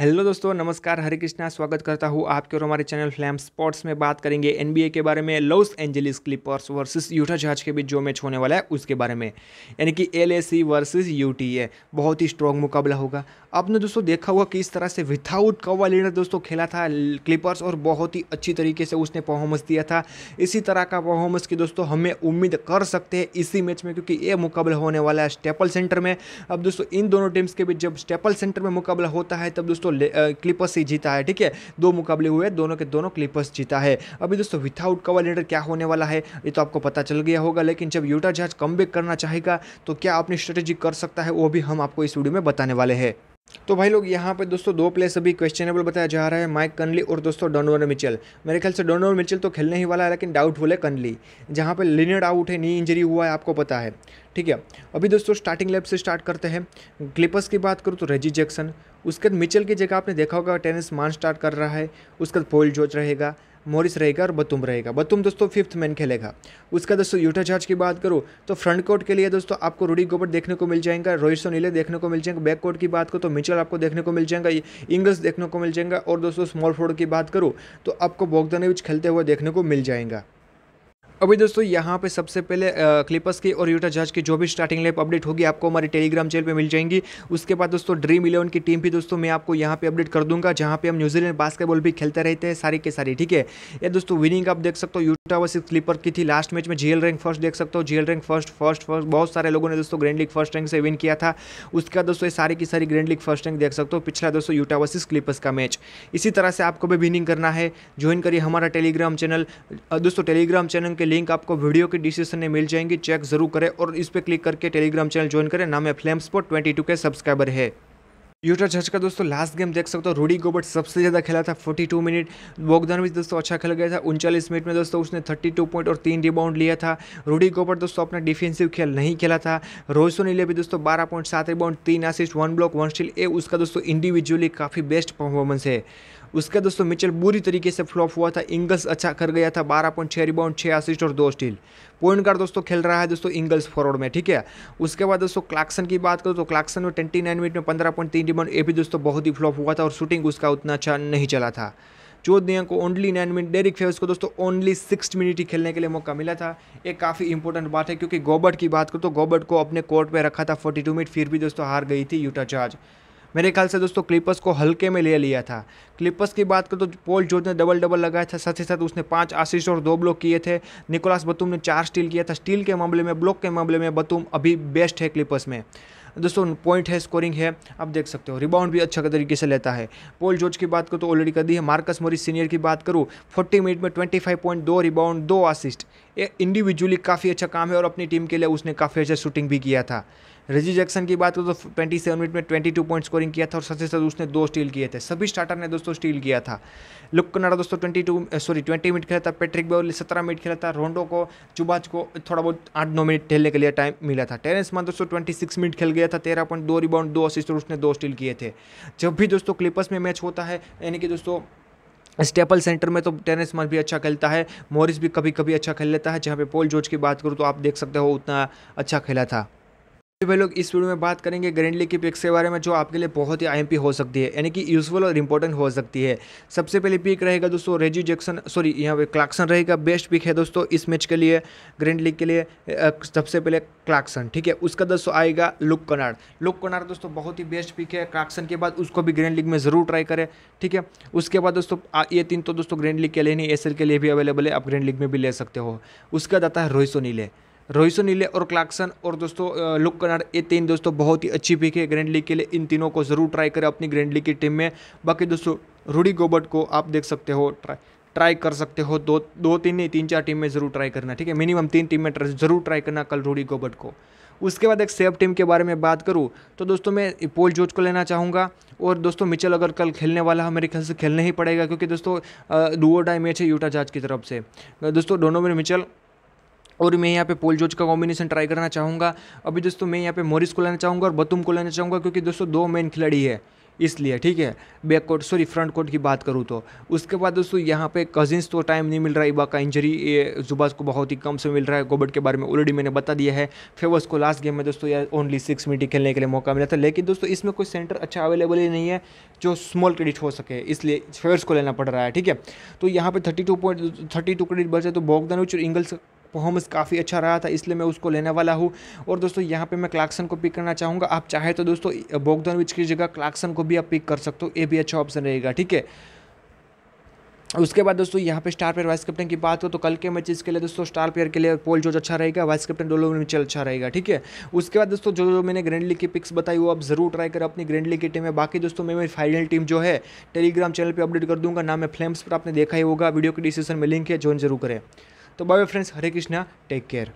hello दोस्तों नमस्कार हरे कृष्णा स्वागत करता हूँ आपके और हमारे चैनल फ्लैम स्पोर्ट्स में बात करेंगे एनबीए के बारे में Los Angeles Clippers versus Utah Jazz के बीच जो मैच होने वाला है उसके बारे में यानी कि एल वर्सेस यूटीए बहुत ही स्ट्रॉन्ग मुकाबला होगा आपने दोस्तों देखा होगा इस तरह से विथआउट कवा लीडर दोस्तों खेला था क्लिपर्स और बहुत ही अच्छी तरीके से उसने परफॉर्मेंस दिया था इसी तरह का परफॉर्मेंस की दोस्तों हमें उम्मीद कर सकते हैं इसी मैच में क्योंकि ये मुकाबला होने वाला है स्टेपल सेंटर में अब दोस्तों इन दोनों टीम्स के बीच जब स्टेपल सेंटर में मुकाबला होता है तब दोस्तों दोस्तों क्लिपर्स ही जीता है ठीक है दो मुकाबले हुए दोनों के दोनों क्लिपर्स जीता है अभी दोस्तों विथआउट कवर लेटर क्या होने वाला है ये तो आपको पता चल गया होगा लेकिन जब यूटा जहाज कम करना चाहेगा तो क्या अपनी स्ट्रेटेजी कर सकता है वो भी हम आपको इस वीडियो में बताने वाले हैं तो भाई लोग यहाँ पे दोस्तों दो प्लेयर्स अभी क्वेश्चनेबल बताया जा रहा है माइक कनली और दोस्तों डोनोवर मिचेल मेरे ख्याल से डोनोवर मिचेल तो खेलने ही वाला है लेकिन डाउट बोले कनली जहाँ पे लिनियड आउट है नी इंजरी हुआ है आपको पता है ठीक है अभी दोस्तों स्टार्टिंग लेफ्ट से स्टार्ट करते हैं क्लिपर्स की बात करूँ तो रेजी जैक्सन उसके बाद मिचल की जगह आपने देखा होगा टेनिस मान स्टार्ट कर रहा है उसके बाद पोल जोच रहेगा मॉरिस रहेगा और बतुम रहेगा बतुम दोस्तों फिफ्थ मैन खेलेगा उसका दोस्तों यूटा जॉर्ज की बात करूँ तो फ्रंट कोर्ट के लिए दोस्तों आपको रूडी गोबर देखने को मिल जाएगा रोहित सोनीले देखने को मिल जाएंगे बैक कोर्ट की बात करूँ तो मिचल आपको देखने को मिल जाएगा इंगल्स देखने को मिल जाएगा और दोस्तों स्मॉल फोर्ड की बात करूँ तो आपको बोगदानेविच खेलते हुए देखने को मिल जाएगा अभी दोस्तों यहाँ पे सबसे पहले क्लिपर्स की और यूटा जज की जो भी स्टार्टिंग लाइफ अपडेट होगी आपको हमारे टेलीग्राम चैनल पे मिल जाएंगी उसके बाद दोस्तों ड्रीम इलेवन की टीम भी दोस्तों मैं आपको यहाँ पे अपडेट कर दूंगा जहाँ पे हम न्यूजीलैंड बास्केटबॉल भी खेलते रहते हैं सारी के सारी ठीक है ये दोस्तों विनिंग आप देख सकते हो यूटा वर्सेज क्लिपर की थी लास्ट मैच में जीएल रैंक फर्स्ट देख सकते हो GL rank first first first बहुत सारे लोगों ने दोस्तों ग्रैंड लीग फर्स्ट रैंक से विन किया था उसके बाद दोस्तों सारी की सारी ग्रैंड लीग फर्स्ट रैंक देख सकते हो पिछला दोस्तों यूटा वर्सेज क्लिपर्स का मैच इसी तरह से आपको भी विनिंग करना है ज्वाइन करिए हमारा टेलीग्राम चैनल दोस्तों टेलीग्राम चैनल के लिंक आपको वीडियो के डिस्क्रिप्शन में मिल जाएंगी चेक जरूर करें और इस पर क्लिक करके टेलीग्राम चैनल ज्वाइन करें नाम है फ्लेम स्पोर्ट ट्वेंटी के सब्सक्राइबर है यूटर चर्च का दोस्तों लास्ट गेम देख सकते हो रूडी गोबर्ट सबसे ज़्यादा खेला था 42 मिनट बोगदान भी दोस्तों अच्छा खेल गया था उनचालीस मिनट में दोस्तों उसने 32 पॉइंट और तीन रिबाउंड लिया था रूडी गोबर्ट दोस्तों अपना डिफेंसिव खेल नहीं खेला था रोजसोन इले भी दोस्तों बारह पॉइंट सात रिबाउंड तीन assist one block one steal ए उसका दोस्तों इंडिविजुअली काफ़ी बेस्ट परफॉर्मेंस है उसका दोस्तों मिचेल बुरी तरीके से फ्लॉप हुआ था इंगल्स अच्छा कर गया था बारह पॉइंट छः रिबाउंड छः असिस्ट और दो स्टील पॉइंट गार्ड दोस्तों खेल रहा है दोस्तों इंगल्स फॉरवर्ड में ठीक है उसके बाद दोस्तों क्लाक्सन की बात करो तो क्लाक्सन में ट्वेंटी नाइन मिनट में पंद्रह पॉइंट तीन रिबाउंड ये भी दोस्तों बहुत ही फ्लॉप हुआ था और शूटिंग उसका उतना अच्छा नहीं चला था जो दिया को only nine minute Derrick Favors को दोस्तों ओनली सिक्स मिनट ही खेलने के लिए मौका मिला था एक काफ़ी इंपॉर्टेंट बात है क्योंकि गोबर्ट की बात करो तो गोबर्ट को अपने कोर्ट में रखा था फोर्टी टू मिनट फिर भी दोस्तों हार गई थी यूटा चार्ज मेरे ख्याल से दोस्तों क्लिपर्स को हल्के में ले लिया था क्लिपर्स की बात करें तो पोल जॉर्ज ने डबल डबल लगाया था साथ ही साथ उसने पाँच आशीष और दो ब्लॉक किए थे निकोलास बतूम ने चार स्टील किया था स्टील के मामले में ब्लॉक के मामले में बतूम अभी बेस्ट है क्लिपर्स में दोस्तों पॉइंट है स्कोरिंग है आप देख सकते हो रिबाउंड भी अच्छा तरीके से लेता है पोल जॉर्ज की बात करूँ तो ऑलरेडी कर दी है मार्कस मोरिस सीनियर की बात करूँ फोर्टी मिनट में फाइव पॉइंट दो रिबाउंड दो असिस्ट ये इंडिविजुअली काफ़ी अच्छा काम है और अपनी टीम के लिए उसने काफ़ी अच्छा शूटिंग भी किया था रजी जैक्सन की बात करो तो ट्वेंटी सेवन मिनट में ट्वेंटी टू पॉइंट स्कोरिंग किया था और सबसे साथ उसने दो स्टील किए थे सभी स्टार्टर ने दोस्तों स्टील किया था लुक कनाडा दोस्तों twenty two sorry twenty minute खेला था पैट्रिक बेवली सत्रह मिनट खेला था रोंडो को चुबाज को थोड़ा बहुत आठ नौ मिनट खेलने के लिए टाइम मिला था टेरेंस मान दोस्तों ट्वेंटी सिक्स मिनट खेल गया था तेरह पॉइंट दो रिबाउंड दो असिस्ट और उसने दो स्टील किए थे जब भी दोस्तों क्लिपर्स में मैच होता है यानी कि दोस्तों स्टेपल सेंटर में तो टेनिस मन भी अच्छा खेलता है मॉरिस भी कभी कभी अच्छा खेल लेता है जहाँ पे पोल जॉर्ज की बात करूँ तो आप देख सकते हो उतना अच्छा खेला था भाई लोग इस वीडियो में बात करेंगे ग्रैंडली की पिक्स के बारे में जो आपके लिए बहुत ही आईएमपी हो सकती है यानी कि यूजफुल और इंपॉर्टेंट हो सकती है सबसे पहले पिक रहेगा दोस्तों रेजी जैक्सन सॉरी यहाँ पे क्लाक्सन रहेगा बेस्ट पिक है दोस्तों इस मैच के लिए ग्रैंड लीग के लिए सबसे पहले क्लाक्सन ठीक है उसका दोस्तों आएगा लुक कनार्ड लुक कनार दोस्तों बहुत ही बेस्ट पिक है क्लाक्सन के बाद उसको भी ग्रैंड लीग में ज़रूर ट्राई करें ठीक है उसके बाद दोस्तों ये तीन तो दोस्तों ग्रैंड लीग के लिए नहीं एस के लिए भी अवेलेबल है आप ग्रैंड लीग में भी ले सकते हो उसका जाता है रोहित सोनी रोहित इले और क्लाक्सन और दोस्तों लुक कनाड ये तीन दोस्तों बहुत ही अच्छी पिक है ग्रैंड लीग के लिए इन तीनों को ज़रूर ट्राई करें अपनी ग्रैंड लीग की टीम में बाकी दोस्तों रूडी गोबर्ट को आप देख सकते हो ट्राई ट्राई कर सकते हो दो दो तीन नहीं तीन चार टीम में ज़रूर ट्राई करना ठीक है मिनिमम तीन टीम में ज़रूर ट्राई करना कल रूडी गोबर्ट को उसके बाद एक सेफ टीम के बारे में बात करूँ तो दोस्तों मैं पोल जोज को लेना चाहूँगा और दोस्तों मिचल अगर कल खेलने वाला है मेरे ख्याल से खेलना ही पड़ेगा क्योंकि दोस्तों डुओ डाई मैच है यूटा जाज की तरफ से दोस्तों दोनों में मिचल और मैं यहाँ पे पोल जोज का कॉम्बिनेशन ट्राई करना चाहूँगा अभी दोस्तों मैं यहाँ पे मोरिस को लेना चाहूँगा और बतुम को लेना चाहूँगा क्योंकि दोस्तों दो मेन खिलाड़ी है इसलिए ठीक है back court sorry front court की बात करूँ तो उसके बाद दोस्तों यहाँ पे कजिन्स तो टाइम नहीं मिल रहा इबा का इंजरी जुबास को बहुत ही कम से मिल रहा है गोबट के बारे में ऑलरेडी मैंने बता दिया है फेवर्स को लास्ट गेम में दोस्तों यार ओनली सिक्स मिनट खेलने के लिए मौका मिला था लेकिन दोस्तों इसमें कोई सेंटर अच्छा अवेलेबल ही नहीं है जो स्मॉल क्रेडिट हो सके इसलिए फेवर्स को लेना पड़ रहा है ठीक है तो यहाँ पर thirty two point thirty two credit बचे तो बॉगदान और इंगल्स परफॉर्मेंस काफ़ी अच्छा रहा था इसलिए मैं उसको लेने वाला हूँ और दोस्तों यहाँ पर मैं क्लाक्सन को पिक करना चाहूँगा आप चाहे तो दोस्तों बोगदनविच की जगह क्लाक्सन को भी आप पिक कर सकते हो ये भी अच्छा ऑप्शन रहेगा ठीक है उसके बाद दोस्तों यहाँ पे स्टार प्लेयर वाइस कैप्टन की बात हो तो कल के मैचेस के लिए दोस्तों स्टार प्लेयर के लिए पोल जो अच्छा रहेगा वाइस कैप्टन डोलो मिचल अच्छा रहेगा ठीक है उसके बाद दोस्तों जो जो मैंने ग्रैंड लीग की पिक्स बताई वो आप जरूर ट्राई करें अपनी ग्रैंड लीग की टीम में बाकी दोस्तों मैं मेरी फाइनल टीम जो है टेलीग्राम चैनल पर अपडेट कर दूंगा नाम है फ्लेम्स पर आपने देखा ही होगा वीडियो के डिस्क्रिप्शन में लिंक है ज्वाइन जरूर करें तो bye bye friends Hare Krishna take care